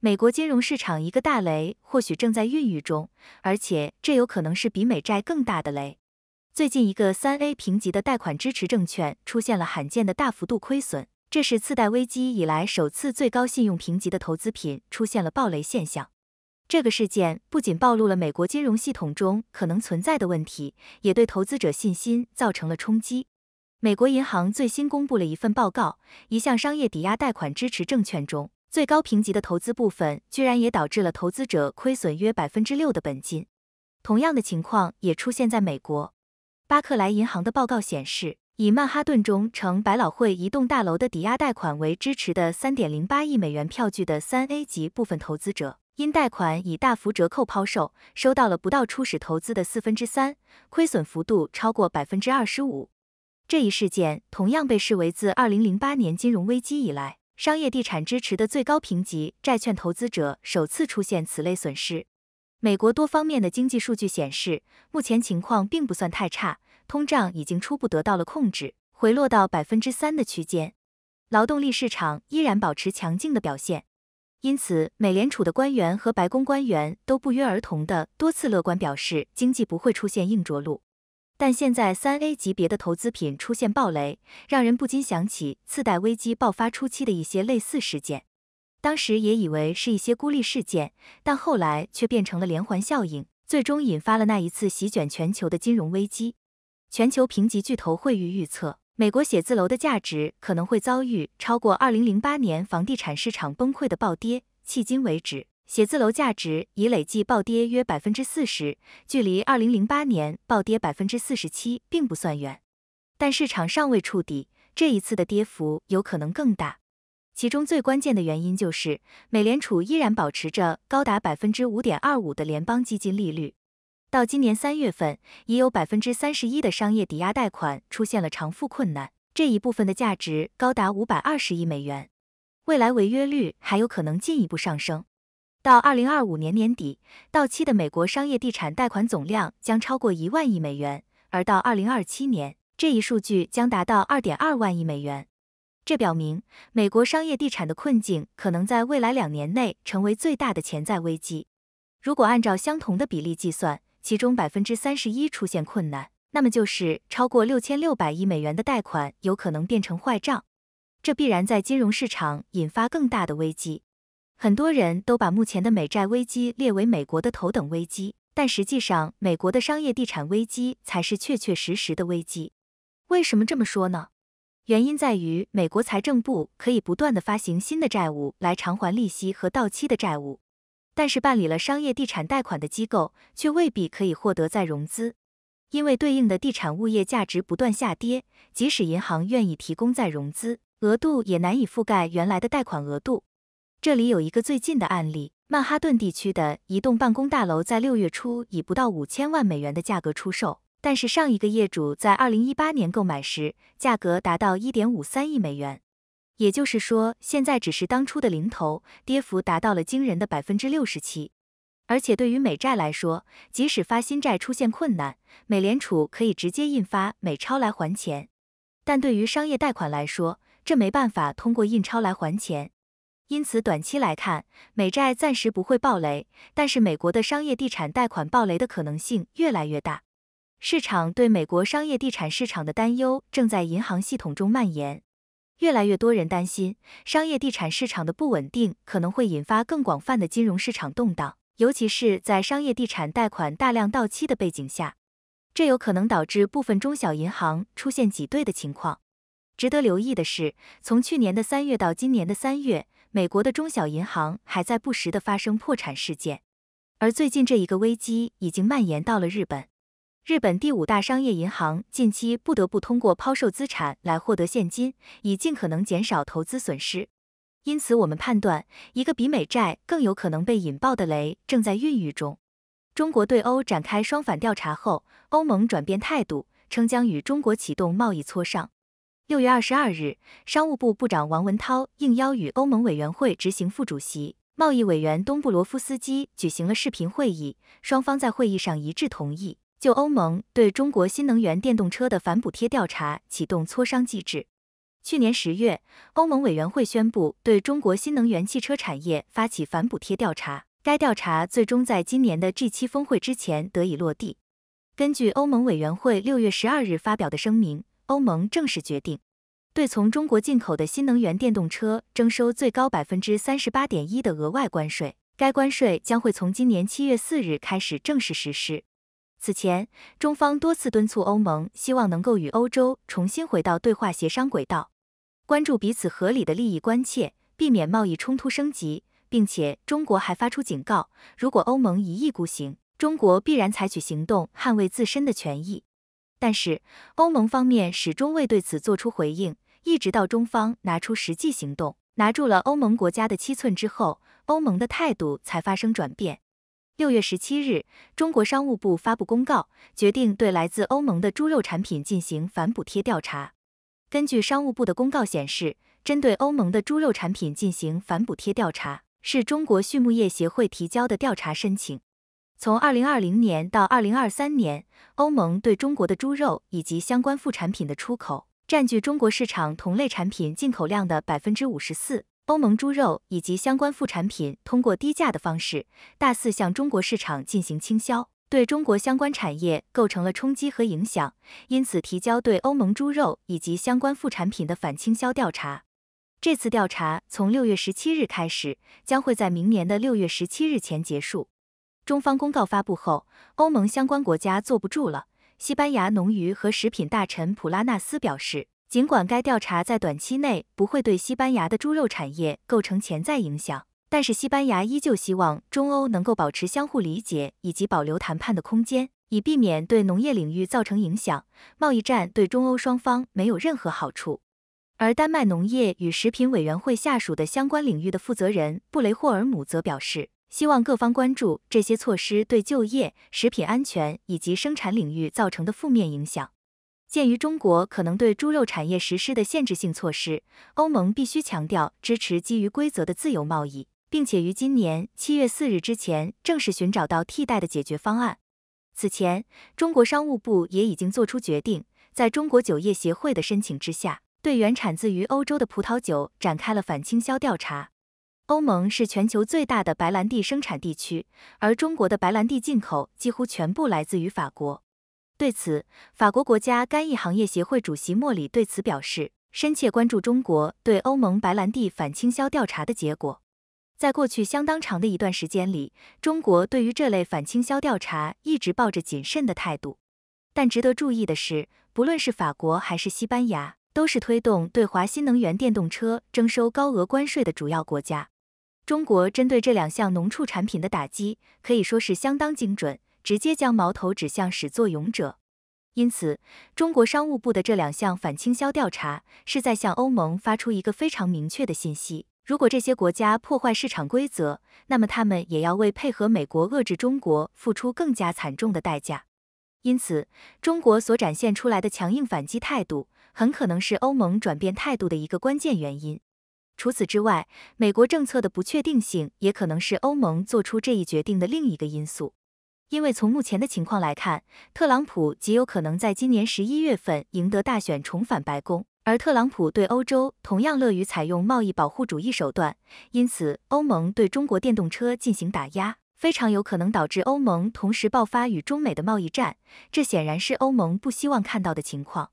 美国金融市场一个大雷或许正在孕育中，而且这有可能是比美债更大的雷。最近，一个三 A 评级的贷款支持证券出现了罕见的大幅度亏损，这是次贷危机以来首次最高信用评级的投资品出现了暴雷现象。这个事件不仅暴露了美国金融系统中可能存在的问题，也对投资者信心造成了冲击。美国银行最新公布了一份报告，一项商业抵押贷款支持证券中。最高评级的投资部分，居然也导致了投资者亏损约百分之六的本金。同样的情况也出现在美国。巴克莱银行的报告显示，以曼哈顿中城百老汇一栋大楼的抵押贷款为支持的三点零八亿美元票据的三 A 级部分投资者，因贷款以大幅折扣抛售，收到了不到初始投资的四分之三，亏损幅度超过百分之二十五。这一事件同样被视为自二零零八年金融危机以来。商业地产支持的最高评级债券投资者首次出现此类损失。美国多方面的经济数据显示，目前情况并不算太差，通胀已经初步得到了控制，回落到百分之三的区间，劳动力市场依然保持强劲的表现。因此，美联储的官员和白宫官员都不约而同的多次乐观表示，经济不会出现硬着陆。但现在三 A 级别的投资品出现暴雷，让人不禁想起次贷危机爆发初期的一些类似事件。当时也以为是一些孤立事件，但后来却变成了连环效应，最终引发了那一次席卷全球的金融危机。全球评级巨头惠誉预测，美国写字楼的价值可能会遭遇超过2008年房地产市场崩溃的暴跌。迄今为止。写字楼价值已累计暴跌约百分之四十，距离二零零八年暴跌百分之四十七并不算远，但市场尚未触底，这一次的跌幅有可能更大。其中最关键的原因就是美联储依然保持着高达百分之五点二五的联邦基金利率。到今年三月份，已有百分之三十一的商业抵押贷款出现了偿付困难，这一部分的价值高达五百二十亿美元，未来违约率还有可能进一步上升。到二零二五年年底到期的美国商业地产贷款总量将超过一万亿美元，而到二零二七年，这一数据将达到二点二万亿美元。这表明美国商业地产的困境可能在未来两年内成为最大的潜在危机。如果按照相同的比例计算，其中百分之三十一出现困难，那么就是超过六千六百亿美元的贷款有可能变成坏账，这必然在金融市场引发更大的危机。很多人都把目前的美债危机列为美国的头等危机，但实际上，美国的商业地产危机才是确确实实的危机。为什么这么说呢？原因在于，美国财政部可以不断的发行新的债务来偿还利息和到期的债务，但是办理了商业地产贷款的机构却未必可以获得再融资，因为对应的地产物业价值不断下跌，即使银行愿意提供再融资额度，也难以覆盖原来的贷款额度。这里有一个最近的案例，曼哈顿地区的一栋办公大楼在六月初以不到五千万美元的价格出售，但是上一个业主在二零一八年购买时，价格达到一点五三亿美元，也就是说，现在只是当初的零头，跌幅达到了惊人的百分之六十七。而且对于美债来说，即使发新债出现困难，美联储可以直接印发美钞来还钱，但对于商业贷款来说，这没办法通过印钞来还钱。因此，短期来看，美债暂时不会爆雷，但是美国的商业地产贷款爆雷的可能性越来越大。市场对美国商业地产市场的担忧正在银行系统中蔓延。越来越多人担心，商业地产市场的不稳定可能会引发更广泛的金融市场动荡，尤其是在商业地产贷款大量到期的背景下，这有可能导致部分中小银行出现挤兑的情况。值得留意的是，从去年的三月到今年的三月。美国的中小银行还在不时地发生破产事件，而最近这一个危机已经蔓延到了日本。日本第五大商业银行近期不得不通过抛售资产来获得现金，以尽可能减少投资损失。因此，我们判断，一个比美债更有可能被引爆的雷正在孕育中。中国对欧展开双反调查后，欧盟转变态度，称将与中国启动贸易磋商。六月二十二日，商务部部长王文涛应邀与欧盟委员会执行副主席、贸易委员东布罗夫斯基举行了视频会议。双方在会议上一致同意，就欧盟对中国新能源电动车的反补贴调查启动磋商机制。去年十月，欧盟委员会宣布对中国新能源汽车产业发起反补贴调查，该调查最终在今年的 G 七峰会之前得以落地。根据欧盟委员会六月十二日发表的声明。欧盟正式决定，对从中国进口的新能源电动车征收最高百分之三十八点一的额外关税。该关税将会从今年七月四日开始正式实施。此前，中方多次敦促欧盟，希望能够与欧洲重新回到对话协商轨道，关注彼此合理的利益关切，避免贸易冲突升级。并且，中国还发出警告，如果欧盟一意孤行，中国必然采取行动捍卫自身的权益。但是欧盟方面始终未对此做出回应，一直到中方拿出实际行动，拿住了欧盟国家的七寸之后，欧盟的态度才发生转变。六月十七日，中国商务部发布公告，决定对来自欧盟的猪肉产品进行反补贴调查。根据商务部的公告显示，针对欧盟的猪肉产品进行反补贴调查，是中国畜牧业协会提交的调查申请。从二零二零年到二零二三年，欧盟对中国的猪肉以及相关副产品的出口，占据中国市场同类产品进口量的百分之五十四。欧盟猪肉以及相关副产品通过低价的方式，大肆向中国市场进行倾销，对中国相关产业构成了冲击和影响，因此提交对欧盟猪肉以及相关副产品的反倾销调查。这次调查从六月十七日开始，将会在明年的六月十七日前结束。中方公告发布后，欧盟相关国家坐不住了。西班牙农渔和食品大臣普拉纳斯表示，尽管该调查在短期内不会对西班牙的猪肉产业构成潜在影响，但是西班牙依旧希望中欧能够保持相互理解以及保留谈判的空间，以避免对农业领域造成影响。贸易战对中欧双方没有任何好处。而丹麦农业与食品委员会下属的相关领域的负责人布雷霍尔姆则表示。希望各方关注这些措施对就业、食品安全以及生产领域造成的负面影响。鉴于中国可能对猪肉产业实施的限制性措施，欧盟必须强调支持基于规则的自由贸易，并且于今年七月四日之前正式寻找到替代的解决方案。此前，中国商务部也已经做出决定，在中国酒业协会的申请之下，对原产自于欧洲的葡萄酒展开了反倾销调查。欧盟是全球最大的白兰地生产地区，而中国的白兰地进口几乎全部来自于法国。对此，法国国家干邑行业协会主席莫里对此表示，深切关注中国对欧盟白兰地反倾销调查的结果。在过去相当长的一段时间里，中国对于这类反倾销调查一直抱着谨慎的态度。但值得注意的是，不论是法国还是西班牙，都是推动对华新能源电动车征收高额关税的主要国家。中国针对这两项农畜产品的打击可以说是相当精准，直接将矛头指向始作俑者。因此，中国商务部的这两项反倾销调查是在向欧盟发出一个非常明确的信息：如果这些国家破坏市场规则，那么他们也要为配合美国遏制中国付出更加惨重的代价。因此，中国所展现出来的强硬反击态度，很可能是欧盟转变态度的一个关键原因。除此之外，美国政策的不确定性也可能是欧盟做出这一决定的另一个因素。因为从目前的情况来看，特朗普极有可能在今年十一月份赢得大选重返白宫，而特朗普对欧洲同样乐于采用贸易保护主义手段，因此欧盟对中国电动车进行打压，非常有可能导致欧盟同时爆发与中美的贸易战，这显然是欧盟不希望看到的情况。